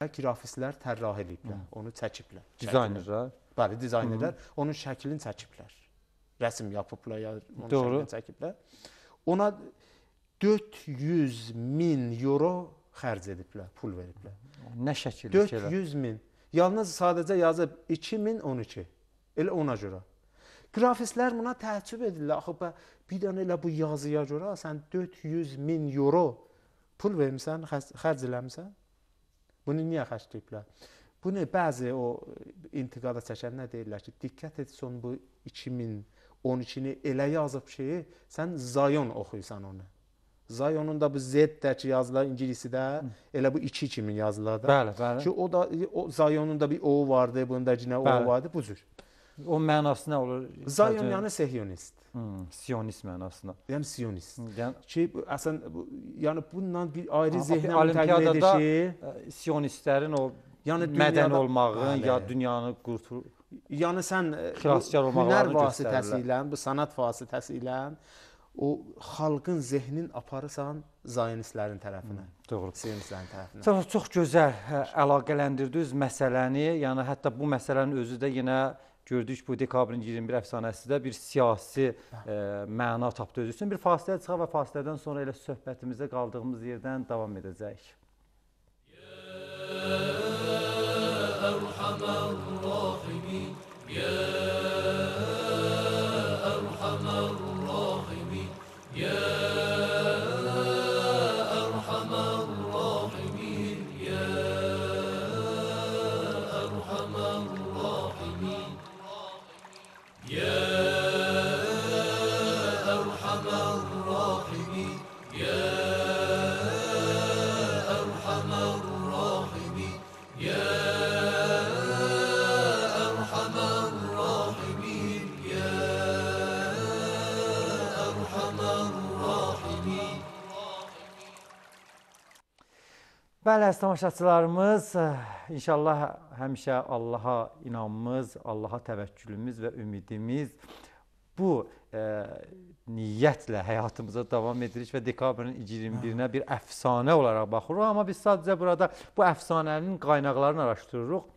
grafistlər tərrah eləyiblər, Hı. onu çəkiblər. Dizaynerlər. Bəli, dizaynerlər Hı. onun şəklini çəkiblər. Rəsm yapıblar ya onun Doğru. şəklini çəkiblər. Ona 400 min euro xərc ediblər, pul veriblər. Nə şəkildə? 400 şeylər? min. Yalnız sadəcə yazıb 2012. Elə ona görə. Qrafistlər buna təəccüb edirlər. Axı bə bir dənə elə bu yazıya görə sən 400 min euro pul vermisən, xərc eləmisən. Bunu niyə xərcləyiblər? Bunu bəzi o e, intiqada çəkənlər deyirlər ki, diqqət et son bu 2012-ni elə yazıb ki, sən Zayon oxuyursan onu. Zayonun da bu Z-dəki yazılar ingiliscədə elə bu 2 kimi yazılır da. Bəli, bəli. Ki o da o Zayonun da bir O vardı, bundakı nə O vardı, bu cür. O mənasına olur. Zion yəni Siyonist. Hmm, Siyonist mənasına. Yəni Siyonist. Yəni ki əslən bu, yəni bununla bir ayrı zehnə təqdim edir ki, e, Siyonistlərin o yəni mədəni olmağın hə, ya dünyanı qurtul Yəni sən e, xilaskar olmaqlarını vasitəsi ilə, bu sənət vasitəsi ilə o xalqın zehnin aparırsan Zionistlərin tərəfinə. Hı, doğru. Siyonistlərin tərəfinə. Çox çox gözəl hə, əlaqələndirdiniz məsələni. Yəni hətta bu məsələnin özü də yenə gördük bu dekabrın 21 əfsanəsi də bir siyasi ə, hə. e, məna tapdı özü üçün. Bir fasiləyə çıxaq və fasilədən sonra elə söhbətimizdə qaldığımız yerdən davam edəcəyik. Ya Ərhamər Rahimin, ya Bəli, əziz tamaşaçılarımız, eh, inşallah həmişə Allaha inamımız, Allaha təvəkkülümüz və ümidimiz bu e, niyyətlə həyatımıza davam edirik və dekabrın 21-nə bir əfsanə olaraq baxırıq, amma biz sadəcə burada bu əfsanənin qaynaqlarını araşdırırıq.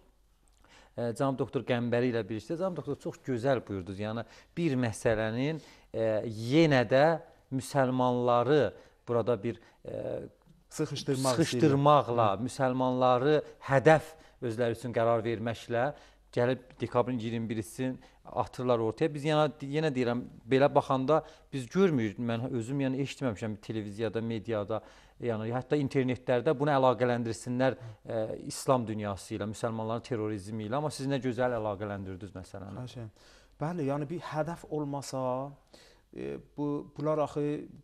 E, Cənab doktor Qəmbəri ilə birlikdə Cənab doktor çox gözəl buyurdunuz. Yəni bir məsələnin e, yenə də müsəlmanları burada bir e, sıxışdırmaq sıxışdırmaqla istəyir. müsəlmanları hədəf özləri üçün qərar verməklə gəlib dekabrın 21-sini atırlar ortaya. Biz yana yenə deyirəm, belə baxanda biz görmürük. Mən özüm yəni eşitməmişəm televiziyada, mediada, yəni hətta internetlərdə bunu əlaqələndirsinlər ə, e, İslam dünyası ilə, müsəlmanların terrorizmi ilə, amma siz nə gözəl əlaqələndirdiniz məsələni. Bəli, yəni bir hədəf olmasa, E, bu bunlar axı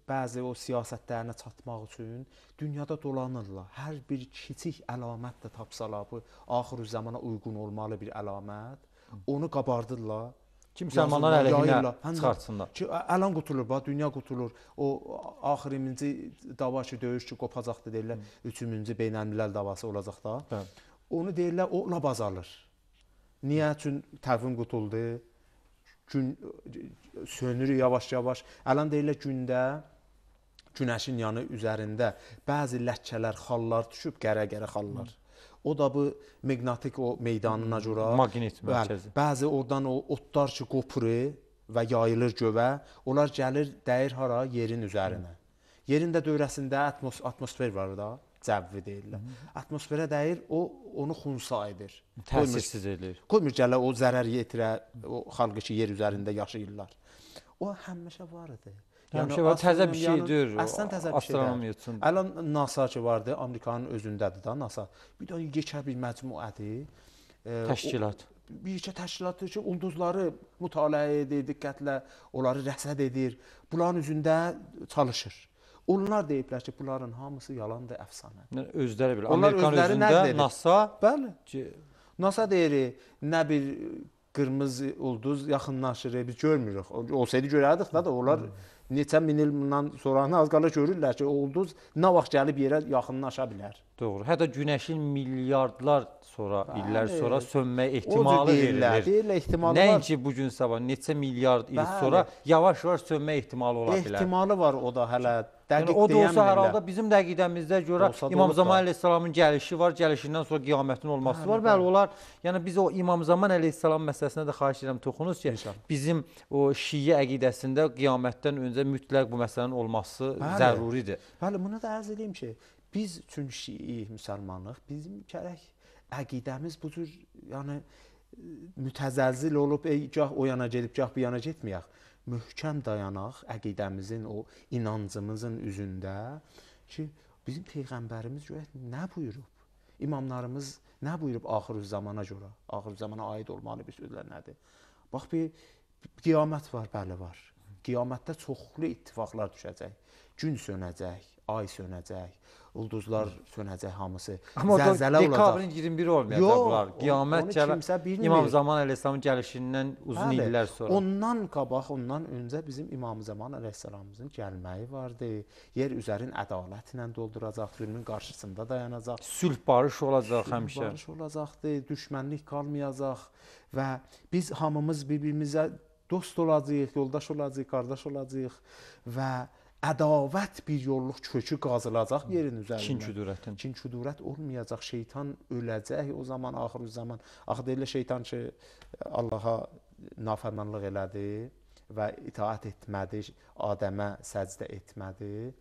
bəzi o siyasətlərinə çatmaq üçün dünyada dolanırlar. Hər bir kiçik əlamət də tapsalar, bu axır zamana uyğun olmalı bir əlamət, onu qabardırlar. Kim müsəlmanlar əleyhinə çıxartsınlar. Ki əlan qutulur, bax dünya qutulur. O axiriminci dava ki, döyüş ki, qopacaqdı deyirlər. 3-cü hmm. beynəlmilal davası olacaq da. Bəli. Onu deyirlər, o lab azalır. Niyə üçün təqvim qutuldu? gün e, e, sönür yavaş-yavaş. Ələn deyirlər gündə günəşin yanı üzərində bəzi ləkələr, xallar düşüb, qərə-qərə xallar. Hı. O da bu maqnetik o meydanına görə hmm, maqnit mərkəzi. Bəl, bəzi oradan o otlar ki qopur və yayılır gövə, onlar gəlir dəyir hara yerin üzərinə. Hı. Yerin də dövrəsində atmos atmosfer var da cəvv deyirlər. Atmosferə dəyir, o onu xunsa edir. Təsirsiz edir. Qoymur gələ o zərər yetirə o xalqı ki yer üzərində yaşayırlar. O həmişə var idi. Yəni həmişə var, təzə bir şeydir. Əslən təzə bir şeydir. Üçün. Ələn NASA ki vardı, Amerikanın özündədir da NASA. Bir də yekə bir məcmuədir. E, Təşkilat. O, bir yekə təşkilatdır ki, ulduzları mütaliə edir, diqqətlə onları rəhsəd edir. Bunların üzündə çalışır. Onlar deyiblər ki, bunların hamısı yalandır, əfsanədir. Özləri bilir. Onlar Amerikan özləri özündə nə NASA, bəli. NASA deyir, nə bir qırmızı ulduz yaxınlaşır, biz görmürük. Olsaydı görərdik da, da onlar hmm neçə min il bundan sonra az qala görürlər ki, ulduz nə vaxt gəlib yerə yaxınlaşa bilər. Doğru. Hətta günəşin milyardlar sonra, Hə, illər evet. sonra sönmək ehtimalı deyirlər, verilir. deyirlər ehtimalı var. Nəinki bu gün sabah, neçə milyard il Bəli. sonra yavaş-yavaş sönmək ehtimalı ola bilər. Ehtimalı var o da hələ dəqiq Yəni o da olsa deyəmirlər. hər halda bizim dəqiqəmizdə görə Olsa da İmam olur Zaman da. əleyhissalamın gəlişi var, gəlişindən sonra qiyamətin olması Bəli, var. Bəli, bəli. onlar yəni biz o İmam Zaman əleyhissalam məsələsinə də xahiş edirəm toxunuz ki, İnşallah. bizim o Şiə əqidəsində qiyamətdən öncə məncə mütləq bu məsələnin olması bəli, zəruridir. Bəli, bunu da ərz edeyim ki, biz üçün şii müsəlmanlıq, bizim gərək əqidəmiz bu cür, yəni mütəzəlzil olub, ey, gah o yana gedib, gah bu yana getməyək. Möhkəm dayanaq əqidəmizin, o inancımızın üzündə ki, bizim peyğəmbərimiz görək nə buyurub? İmamlarımız nə buyurub axirüz zamana görə? Axirüz zamana aid olmalı bir sözlər nədir? Bax bir qiyamət var, bəli var. Qiyamətdə çoxlu ittifaqlar düşəcək. Gün sönəcək, ay sönəcək, ulduzlar sönəcək hamısı. Amma zəlzələ olacaq. Dekabrın 21-i olmayacaq Yo, bunlar. Qiyamət gəlib İmam Zaman Əleyhisselamın gəlişindən uzun Bəli, illər sonra. Ondan qabaq, ondan öncə bizim İmam Zaman Əleyhisselamımızın gəlməyi vardı. Yer üzərin ədalətlə dolduracaq, zulmün qarşısında dayanacaq. Sülh barış olacaq Sülh həmişə. Sülh barış olacaqdı, düşmənlik qalmayacaq və biz hamımız bir-birimizə dost olacağıq, yoldaş olacağıq, qardaş olacağıq və ədavət bir yolluq kökü qazılacaq yerin üzərində. Kin küdurətin. Kin küdurət olmayacaq, şeytan öləcək o zaman axir zaman. Axı deyilir şeytan ki Allaha nafərmanlıq elədi və itaat etmədi, Adəmə səcdə etmədi.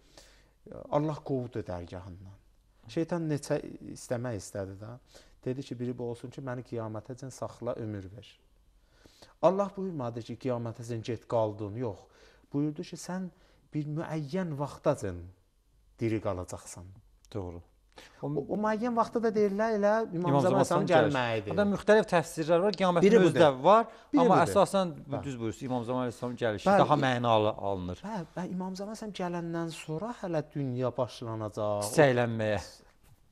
Allah qovdu dərgahından. Şeytan neçə istəmək istədi də. Dedi ki, biri bu olsun ki, məni qiyamətəcən saxla, ömür ver. Allah buyurmadı ki, qiyamətə sən get qaldın, yox. Buyurdu ki, sən bir müəyyən vaxtacın diri qalacaqsan. Doğru. O, o müəyyən vaxtda da deyirlər elə İmam Zəmanın gəlməyidir. Hətta müxtəlif təfsirlər var. Qiyamətin özü də var, biri amma budur. əsasən bəl. düz buyursun İmam Zəmanın gəlişi bəl, daha mənalı alınır. Bəli, bəli, İmam Zəman gələndən sonra hələ dünya başlanacaq. Çiçəklənməyə.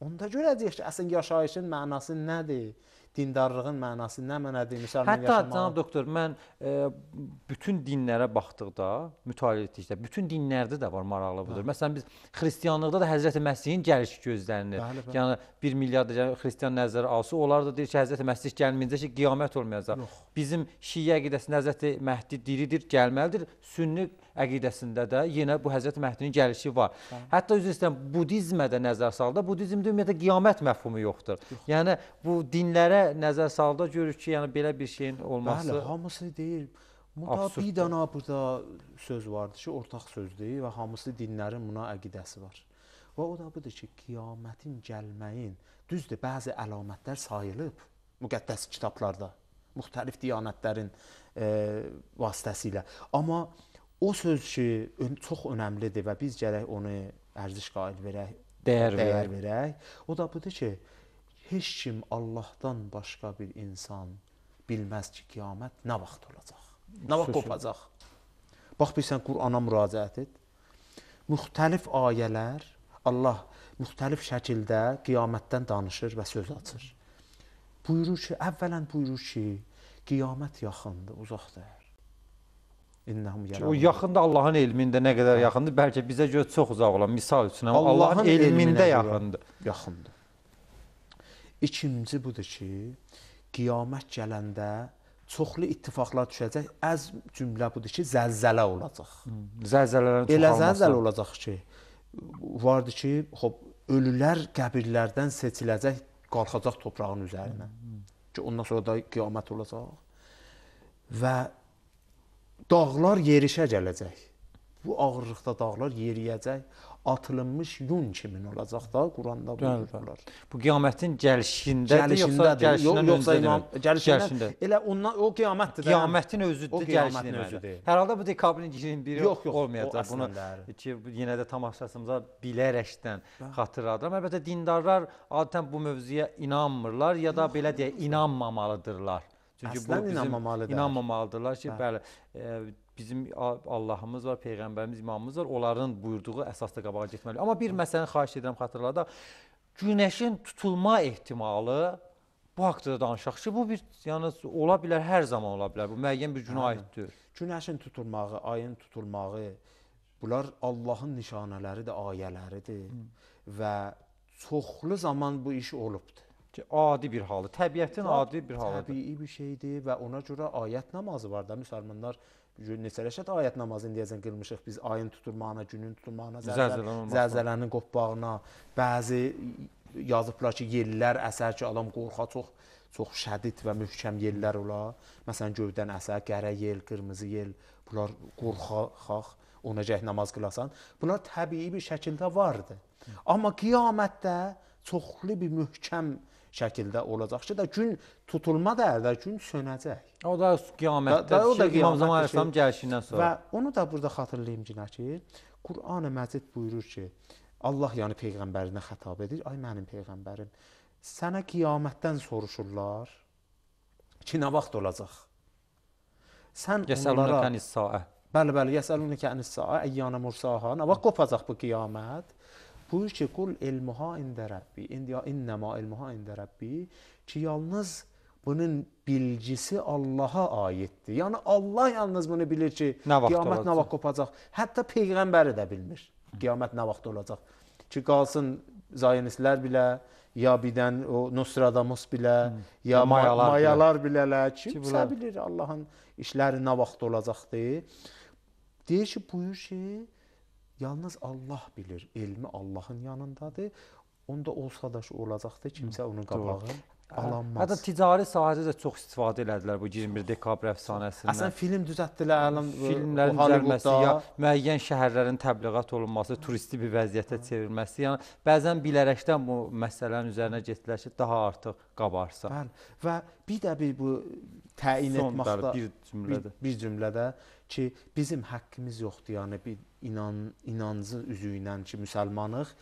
Onda görəcəyik ki, əslin yaşayışın mənası nədir? dindarlığın mənası nə mənədir, müsəlman yaşamağın? Hətta cənab doktor, mən ə, e, bütün dinlərə baxdıqda, mütaliə etdikdə, bütün dinlərdə də var maraqlı budur. Bəli. Hə. Məsələn biz xristianlıqda da Həzrəti Məsihin gəlişi gözlənilir. Bəli, bəli. Yəni 1 milyard xristian nəzərə alsa, onlar da deyir ki, Həzrəti Məsih gəlməyincə ki, qiyamət olmayacaq. Yox. Bizim Şiə əqidəsi Həzrəti Məhdi diridir, gəlməlidir. Sünni əqidəsində də yenə bu Həzrət Məhdinin gəlişi var. Hə. Hətta üzr istəyirəm budizmə də nəzər salda, budizmdə ümumiyyətlə qiyamət məfhumu yoxdur. Yox. Yəni bu dinlərə nəzər salda görürük ki, yəni belə bir şeyin olması Bəli, hamısı deyil. Bunda bir dana burada söz vardır ki, ortaq sözdür və hamısı dinlərin buna əqidəsi var. Və o da budur ki, qiyamətin gəlməyin, düzdür, bəzi əlamətlər sayılıb müqəddəs kitablarda, müxtəlif diyanətlərin e, vasitəsilə. Amma o söz ki, çox önəmlidir və biz gərək onu ərziş qail verək, dəyər, dəyər verək. verək. O da budur ki, heç kim Allahdan başqa bir insan bilməz ki, qiyamət nə vaxt olacaq, nə vaxt qopacaq. Bax, bilsən, Qurana müraciət et. Müxtəlif ayələr Allah müxtəlif şəkildə qiyamətdən danışır və söz açır. Buyurur ki, əvvələn buyurur ki, qiyamət yaxındır, uzaqdır. İnnəhum yərəmun. O yaxında Allahın elmində nə qədər yaxındır? Bəlkə bizə görə çox uzaq olan misal üçün amma Allahın, Allahın elmində yaxındır. Yaxındır. İkinci budur ki, qiyamət gələndə çoxlu ittifaqlar düşəcək. Əz cümlə budur ki, zəlzələ olacaq. Zəlzələlərin çoxalması. Elə zəlzələ olacaq ki, vardı ki, xop ölülər qəbirlərdən seçiləcək, qalxacaq torpağın üzərinə. Ki ondan sonra da qiyamət olacaq. Və Dağlar yerişə gələcək. Bu ağırlıqda dağlar yeriyəcək. Atılmış yun kimi olacaq da Quranda buyurulur. Bu qiyamətin gəlişindədir yoxsa gəlişindən yoxsa imam gəlişində. Elə ondan o qiyamətdir. Qiyamətin özüdür, gəlişinin özüdür. Hər halda bu dekabrın 21-i yox, yox, olmayacaq. Bunu ki yenə də tamaşaçımıza bilərəkdən xatırladıram. Əlbəttə dindarlar adətən bu mövzuya inanmırlar ya da belə deyək, inanmamalıdırlar. Çünki Əslən bu bizim inanmamalıdır. İnanmamalıdırlar ki, hə. bəli, e, bizim Allahımız var, peyğəmbərimiz, imamımız var. Onların buyurduğu əsasda qabağa getməli. Amma bir məsələni xahiş edirəm xatırladaq. Günəşin tutulma ehtimalı bu haqqda danışaq ki, bu bir yəni ola bilər, hər zaman ola bilər. Bu müəyyən bir günə aiddir. Günəşin tutulmağı, ayın tutulmağı bunlar Allahın nişanələri də, ayələridir Hı. və çoxlu zaman bu iş olubdur ki, adi bir halı, təbiətin adi bir halıdır. Təbii bir şeydir və ona görə ayət namazı var da müsəlmanlar neçə rəşət ayət namazını deyəcən qılmışıq biz ayın tutulmağına, günün tutulmağına, zəlzələnin, zəlzələnin qopbağına, bəzi yazıblar ki, yellər əsər ki, adam qorxa çox çox şədid və möhkəm yellər ola. Məsələn, gövdən əsər, qərə yel, qırmızı yel, bunlar qorxaq, ona gəh namaz qılasan. Bunlar təbii bir şəkildə vardı. Amma qiyamətdə çoxlu bir möhkəm şəkildə olacaq ki, də gün tutulma da ərdə gün sönəcək. O da qiyamətdə, da, da, o da İmam Zaman Aleyhisselam gəlişindən sonra. Və onu da burada xatırlayım ki, Quran-ı Məcid buyurur ki, Allah yəni peyğəmbərinə xətab edir. Ay mənim peyğəmbərim, sənə qiyamətdən soruşurlar ki, nə vaxt olacaq? Sən onlara Bəli, bəli, yəsəlunəkə ənis-saə, əyyana mursaha, nə vaxt qopacaq bu qiyamət? Hu ki kul ilmuha ində Rəbbi. İndiya innəma ilmuha ində Rəbbi ki yalnız bunun bilgisi Allaha aiddir. Yəni Allah yalnız bunu bilir ki, nə qiyamət olacaq? nə vaxt qopacaq. Hətta peyğəmbəri də bilmir. Qiyamət nə vaxt olacaq. Ki qalsın zayinistlər bilə, ya bidən o Nostradamus bilə, Hı. Hmm. ya mayalar, mayalar bilə. bilələr kimsə ki, bilər. bilir Allahın işləri nə vaxt olacaqdır. Deyir ki, buyur ki, Yalnız Allah bilir. Elmi Allahın yanındadır. Onda olsa da şu olacaqdı, kimsə onun qabağı hə, alanmaz. Hətta ticari sahədə də çox istifadə elədilər bu 21 dekabr əfsanəsindən. Əslən film düzəltdilər, əlam filmlərin e, düzəlməsi, ya müəyyən şəhərlərin təbliğat olunması, turisti bir vəziyyətə hə. çevrilməsi, yəni bəzən bilərəkdən bu məsələnin üzərinə getdilər ki, daha artıq qabarsa. Bəli. Və bir də bir bu təyin Son etməkdə bir cümlədə. Bir, bir cümlədə ki, bizim haqqımız yoxdur, yəni bir inan inancı üzü ilə ki, müsəlmanıq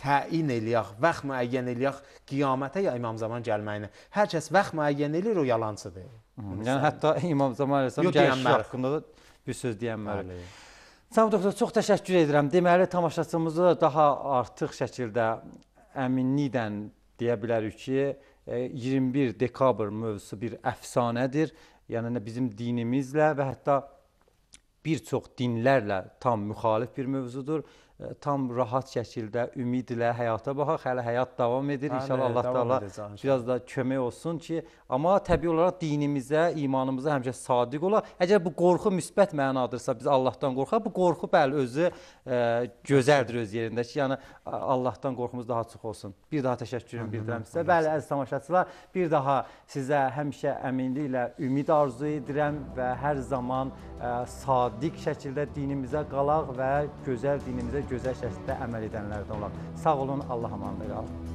təyin eləyək, vaxt müəyyən eləyək qiyamətə ya İmam Zaman gəlməyinə. Hər kəs vaxt müəyyən eləyir, o yalançıdır. Yəni hətta İmam Zaman əleyhissalam gəlişi haqqında da bir söz deyənmərəm. Cənab doktor, çox təşəkkür edirəm. Deməli, tamaşaçımızı da daha artıq şəkildə əminliklə deyə bilərik ki, 21 e, dekabr mövzusu bir əfsanədir. Yəni bizim dinimizlə və hətta bir çox dinlərlə tam müxalif bir mövzudur tam rahat şəkildə ümidlə həyata baxaq. Hələ həyat davam edir. Hələ, inşallah Allah Taala biraz da kömək olsun ki, amma təbii olaraq dinimizə, imanımıza həmişə sadiq olaq. Əgər bu qorxu müsbət mənadırsa, biz Allahdan qorxaq. Bu qorxu bəli özü ə, e, gözəldir öz yerində ki, yəni Allahdan qorxumuz daha çox olsun. Bir daha təşəkkürüm bildirirəm sizə. Bəli, əziz tamaşaçılar, bir daha sizə həmişə əminliklə ümid arzu edirəm və hər zaman ə, e, sadiq şəkildə dinimizə qalaq və gözəl dinimizə gözəl şəkildə əməl edənlərdən olaq. Sağ olun, Allah amanda qalın.